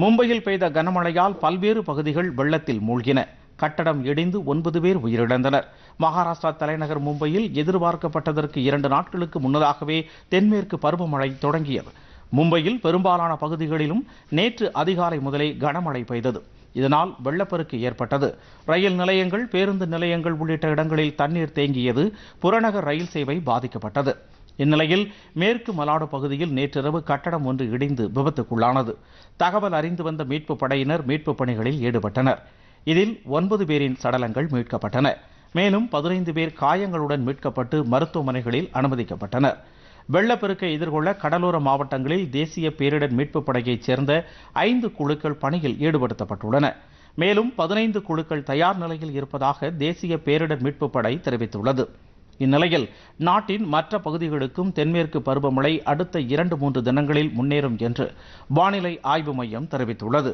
மும்பையில் பெய்த கனமழையால் பல்வேறு பகுதிகள் வெள்ளத்தில் மூழ்கின கட்டடம் இடிந்து ஒன்பது பேர் உயிரிழந்தனர் மகாராஷ்டிரா தலைநகர் மும்பையில் எதிர்பார்க்கப்பட்டதற்கு இரண்டு நாட்களுக்கு முன்னதாகவே தென்மேற்கு பருவமழை தொடங்கியது மும்பையில் பெரும்பாலான பகுதிகளிலும் நேற்று அதிகாலை முதலே கனமழை பெய்தது இதனால் வெள்ளப்பெருக்கு ஏற்பட்டது ரயில் நிலையங்கள் பேருந்து நிலையங்கள் உள்ளிட்ட இடங்களில் தண்ணீர் தேங்கியது புறநகர் ரயில் சேவை பாதிக்கப்பட்டது இந்நிலையில் மேற்கு மலாடு பகுதியில் நேற்றிரவு கட்டடம் ஒன்று இடிந்து விபத்துக்குள்ளானது தகவல் அறிந்து வந்த மீட்புப் படையினர் மீட்புப் பணிகளில் ஈடுபட்டனர் இதில் ஒன்பது பேரின் சடலங்கள் மீட்கப்பட்டன மேலும் பதினைந்து பேர் காயங்களுடன் மீட்கப்பட்டு மருத்துவமனைகளில் அனுமதிக்கப்பட்டனர் வெள்ளப்பெருக்கை எதிர்கொள்ள கடலோர மாவட்டங்களில் தேசிய பேரிடர் மீட்புப் படையைச் சேர்ந்த ஐந்து குழுக்கள் பணியில் ஈடுபடுத்தப்பட்டுள்ளன மேலும் பதினைந்து குழுக்கள் தயார் நிலையில் இருப்பதாக தேசிய பேரிடர் மீட்புப் படை தெரிவித்துள்ளது இந்நிலையில் நாட்டின் மற்ற பகுதிகளுக்கும் தென்மேற்கு பருவமழை அடுத்த இரண்டு மூன்று தினங்களில் முன்னேறும் என்று வானிலை ஆய்வு மையம் தெரிவித்துள்ளது